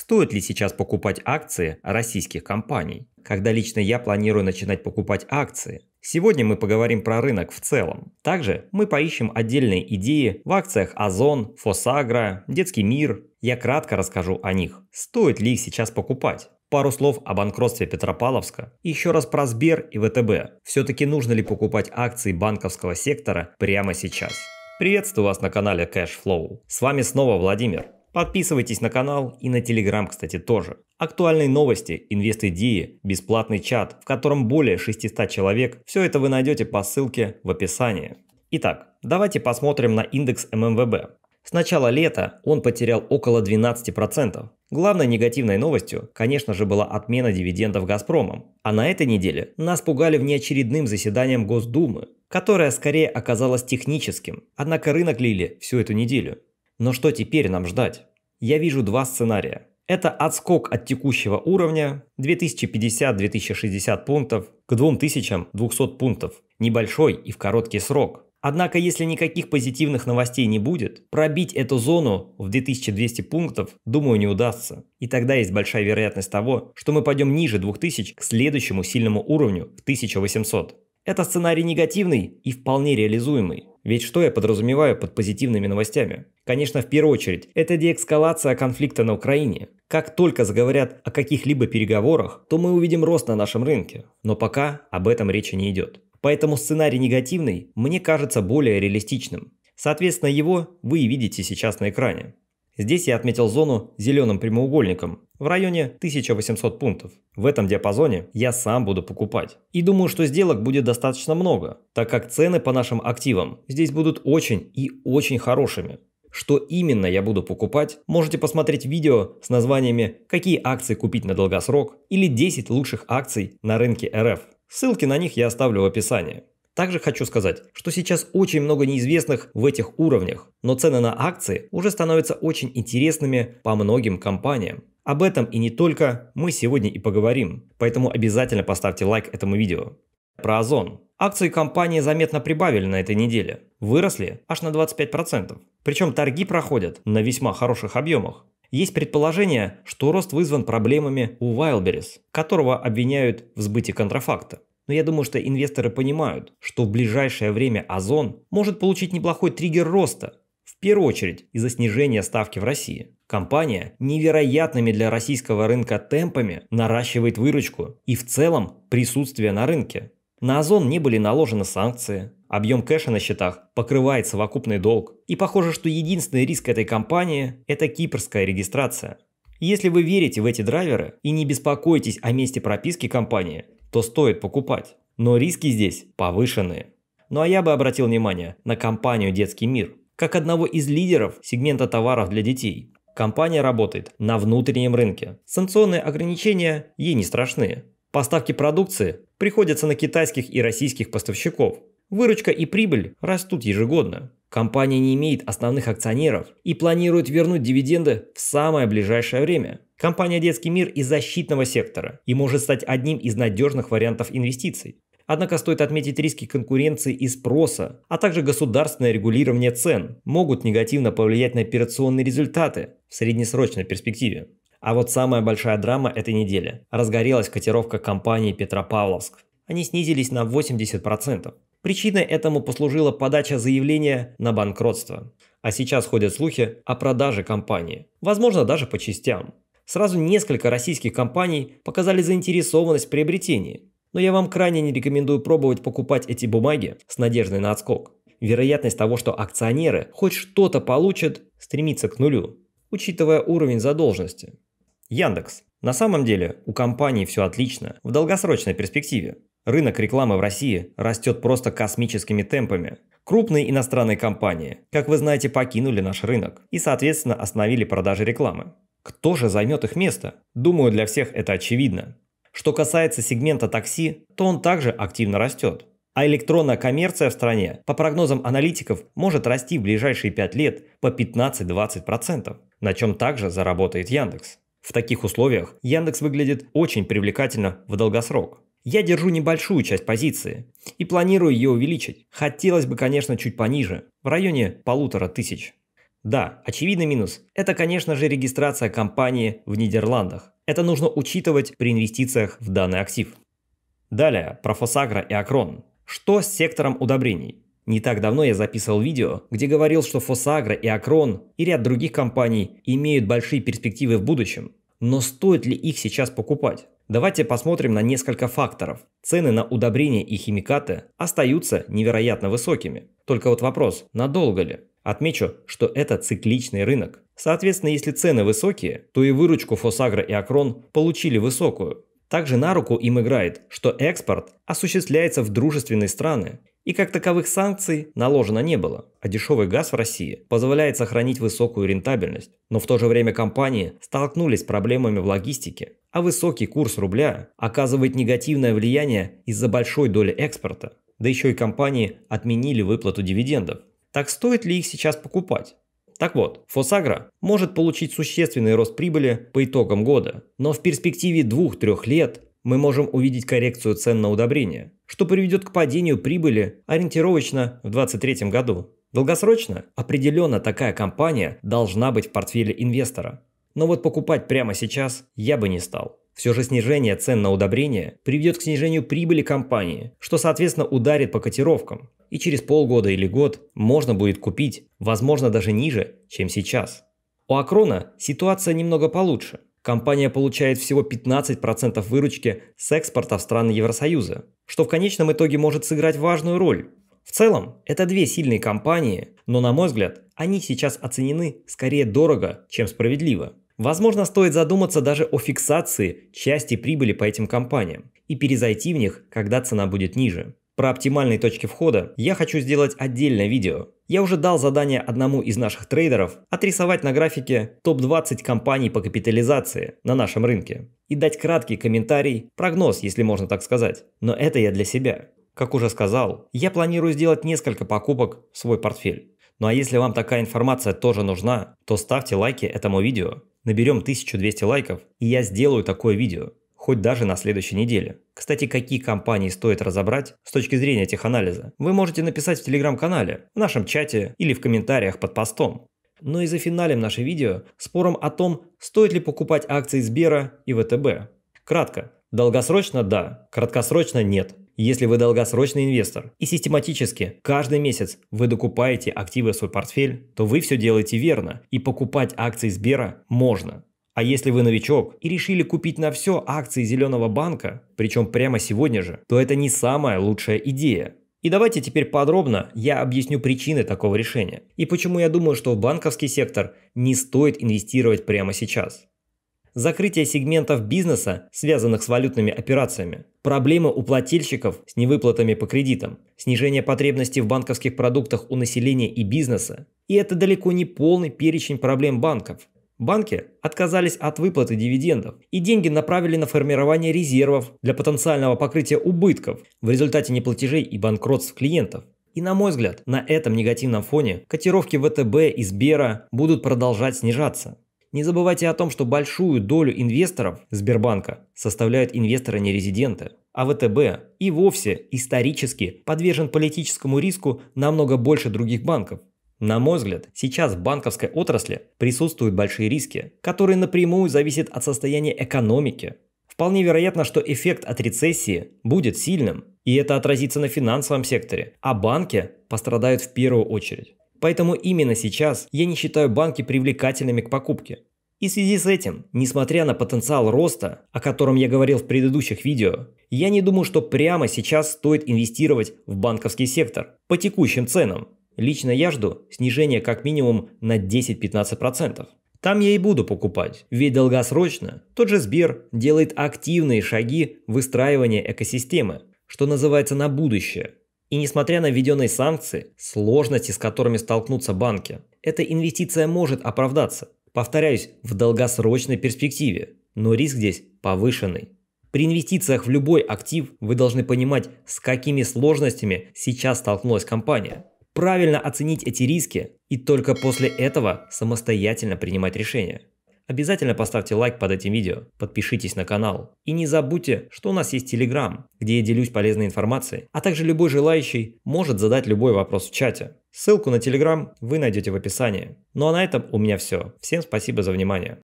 Стоит ли сейчас покупать акции российских компаний? Когда лично я планирую начинать покупать акции? Сегодня мы поговорим про рынок в целом. Также мы поищем отдельные идеи в акциях Озон, Фосагра, Детский мир. Я кратко расскажу о них. Стоит ли их сейчас покупать? Пару слов о банкротстве Петропавловска. еще раз про Сбер и ВТБ. Все-таки нужно ли покупать акции банковского сектора прямо сейчас? Приветствую вас на канале Cash Flow. С вами снова Владимир. Подписывайтесь на канал и на Телеграм, кстати, тоже. Актуальные новости, инвест-идеи, бесплатный чат, в котором более 600 человек. Все это вы найдете по ссылке в описании. Итак, давайте посмотрим на индекс ММВБ. С начала лета он потерял около 12%. Главной негативной новостью, конечно же, была отмена дивидендов «Газпромом». А на этой неделе нас пугали внеочередным заседанием Госдумы, которое скорее оказалось техническим, однако рынок лили всю эту неделю. Но что теперь нам ждать? я вижу два сценария. Это отскок от текущего уровня 2050-2060 пунктов к 2200 пунктов. Небольшой и в короткий срок. Однако, если никаких позитивных новостей не будет, пробить эту зону в 2200 пунктов, думаю, не удастся. И тогда есть большая вероятность того, что мы пойдем ниже 2000 к следующему сильному уровню в 1800. Это сценарий негативный и вполне реализуемый. Ведь что я подразумеваю под позитивными новостями? Конечно, в первую очередь, это деэскалация конфликта на Украине. Как только заговорят о каких-либо переговорах, то мы увидим рост на нашем рынке. Но пока об этом речи не идет. Поэтому сценарий негативный мне кажется более реалистичным. Соответственно, его вы и видите сейчас на экране. Здесь я отметил зону зеленым прямоугольником в районе 1800 пунктов. В этом диапазоне я сам буду покупать. И думаю, что сделок будет достаточно много, так как цены по нашим активам здесь будут очень и очень хорошими. Что именно я буду покупать, можете посмотреть видео с названиями «Какие акции купить на долгосрок» или «10 лучших акций на рынке РФ». Ссылки на них я оставлю в описании. Также хочу сказать, что сейчас очень много неизвестных в этих уровнях, но цены на акции уже становятся очень интересными по многим компаниям. Об этом и не только мы сегодня и поговорим, поэтому обязательно поставьте лайк этому видео. Про Озон. Акции компании заметно прибавили на этой неделе, выросли аж на 25%. Причем торги проходят на весьма хороших объемах. Есть предположение, что рост вызван проблемами у Wildberries, которого обвиняют в сбытии контрафакта. Но я думаю, что инвесторы понимают, что в ближайшее время Озон может получить неплохой триггер роста, в первую очередь из-за снижения ставки в России. Компания невероятными для российского рынка темпами наращивает выручку и в целом присутствие на рынке. На Озон не были наложены санкции, объем кэша на счетах покрывает совокупный долг. И похоже, что единственный риск этой компании – это кипрская регистрация. Если вы верите в эти драйверы и не беспокоитесь о месте прописки компании, то стоит покупать. Но риски здесь повышенные. Ну а я бы обратил внимание на компанию «Детский мир», как одного из лидеров сегмента товаров для детей. Компания работает на внутреннем рынке. Санкционные ограничения ей не страшны. Поставки продукции приходятся на китайских и российских поставщиков. Выручка и прибыль растут ежегодно. Компания не имеет основных акционеров и планирует вернуть дивиденды в самое ближайшее время. Компания «Детский мир» из защитного сектора и может стать одним из надежных вариантов инвестиций. Однако стоит отметить риски конкуренции и спроса, а также государственное регулирование цен могут негативно повлиять на операционные результаты в среднесрочной перспективе. А вот самая большая драма этой недели – разгорелась котировка компании «Петропавловск». Они снизились на 80%. Причиной этому послужила подача заявления на банкротство. А сейчас ходят слухи о продаже компании, возможно даже по частям. Сразу несколько российских компаний показали заинтересованность в приобретении. Но я вам крайне не рекомендую пробовать покупать эти бумаги с надеждой на отскок. Вероятность того, что акционеры хоть что-то получат, стремится к нулю, учитывая уровень задолженности. Яндекс. На самом деле у компании все отлично в долгосрочной перспективе. Рынок рекламы в России растет просто космическими темпами. Крупные иностранные компании, как вы знаете, покинули наш рынок и, соответственно, остановили продажи рекламы. Кто же займет их место? Думаю, для всех это очевидно. Что касается сегмента такси, то он также активно растет. А электронная коммерция в стране, по прогнозам аналитиков, может расти в ближайшие 5 лет по 15-20%, на чем также заработает Яндекс. В таких условиях Яндекс выглядит очень привлекательно в долгосрок. Я держу небольшую часть позиции и планирую ее увеличить. Хотелось бы, конечно, чуть пониже, в районе полутора тысяч. Да, очевидный минус – это, конечно же, регистрация компании в Нидерландах. Это нужно учитывать при инвестициях в данный актив. Далее, про Фосагра и Акрон. Что с сектором удобрений? Не так давно я записывал видео, где говорил, что Фосагра и Акрон и ряд других компаний имеют большие перспективы в будущем. Но стоит ли их сейчас покупать? Давайте посмотрим на несколько факторов. Цены на удобрения и химикаты остаются невероятно высокими. Только вот вопрос, надолго ли? Отмечу, что это цикличный рынок. Соответственно, если цены высокие, то и выручку Фосагра и Акрон получили высокую. Также на руку им играет, что экспорт осуществляется в дружественные страны, и как таковых санкций наложено не было, а дешевый газ в России позволяет сохранить высокую рентабельность. Но в то же время компании столкнулись с проблемами в логистике, а высокий курс рубля оказывает негативное влияние из-за большой доли экспорта. Да еще и компании отменили выплату дивидендов. Так стоит ли их сейчас покупать? Так вот, Фосагра может получить существенный рост прибыли по итогам года, но в перспективе 2-3 лет мы можем увидеть коррекцию цен на удобрения, что приведет к падению прибыли ориентировочно в 2023 году. Долгосрочно определенно такая компания должна быть в портфеле инвестора. Но вот покупать прямо сейчас я бы не стал. Все же снижение цен на удобрения приведет к снижению прибыли компании, что соответственно ударит по котировкам и через полгода или год можно будет купить, возможно, даже ниже, чем сейчас. У Акрона ситуация немного получше. Компания получает всего 15% выручки с экспорта в страны Евросоюза, что в конечном итоге может сыграть важную роль. В целом, это две сильные компании, но на мой взгляд, они сейчас оценены скорее дорого, чем справедливо. Возможно, стоит задуматься даже о фиксации части прибыли по этим компаниям и перезайти в них, когда цена будет ниже. Про оптимальные точки входа я хочу сделать отдельное видео. Я уже дал задание одному из наших трейдеров отрисовать на графике топ-20 компаний по капитализации на нашем рынке и дать краткий комментарий, прогноз, если можно так сказать. Но это я для себя. Как уже сказал, я планирую сделать несколько покупок в свой портфель. Ну а если вам такая информация тоже нужна, то ставьте лайки этому видео. Наберем 1200 лайков, и я сделаю такое видео хоть даже на следующей неделе. Кстати, какие компании стоит разобрать с точки зрения теханализа, вы можете написать в телеграм-канале, в нашем чате или в комментариях под постом. Но ну и зафиналим наше видео спором о том, стоит ли покупать акции Сбера и ВТБ. Кратко. Долгосрочно – да, краткосрочно – нет. Если вы долгосрочный инвестор и систематически каждый месяц вы докупаете активы в свой портфель, то вы все делаете верно и покупать акции Сбера можно. А если вы новичок и решили купить на все акции Зеленого банка, причем прямо сегодня же, то это не самая лучшая идея. И давайте теперь подробно я объясню причины такого решения и почему я думаю, что в банковский сектор не стоит инвестировать прямо сейчас. Закрытие сегментов бизнеса, связанных с валютными операциями, проблемы у плательщиков с невыплатами по кредитам, снижение потребностей в банковских продуктах у населения и бизнеса. И это далеко не полный перечень проблем банков. Банки отказались от выплаты дивидендов, и деньги направили на формирование резервов для потенциального покрытия убытков в результате неплатежей и банкротств клиентов. И на мой взгляд, на этом негативном фоне котировки ВТБ и Сбера будут продолжать снижаться. Не забывайте о том, что большую долю инвесторов Сбербанка составляют инвесторы-нерезиденты, а ВТБ и вовсе исторически подвержен политическому риску намного больше других банков. На мой взгляд, сейчас в банковской отрасли присутствуют большие риски, которые напрямую зависят от состояния экономики. Вполне вероятно, что эффект от рецессии будет сильным, и это отразится на финансовом секторе, а банки пострадают в первую очередь. Поэтому именно сейчас я не считаю банки привлекательными к покупке. И в связи с этим, несмотря на потенциал роста, о котором я говорил в предыдущих видео, я не думаю, что прямо сейчас стоит инвестировать в банковский сектор по текущим ценам, Лично я жду снижения как минимум на 10-15%. Там я и буду покупать, ведь долгосрочно тот же Сбер делает активные шаги выстраивания экосистемы, что называется на будущее. И несмотря на введенные санкции, сложности, с которыми столкнутся банки, эта инвестиция может оправдаться. Повторяюсь, в долгосрочной перспективе, но риск здесь повышенный. При инвестициях в любой актив вы должны понимать, с какими сложностями сейчас столкнулась компания – правильно оценить эти риски и только после этого самостоятельно принимать решения. Обязательно поставьте лайк под этим видео, подпишитесь на канал и не забудьте, что у нас есть Телеграм, где я делюсь полезной информацией, а также любой желающий может задать любой вопрос в чате. Ссылку на Телеграм вы найдете в описании. Ну а на этом у меня все. Всем спасибо за внимание.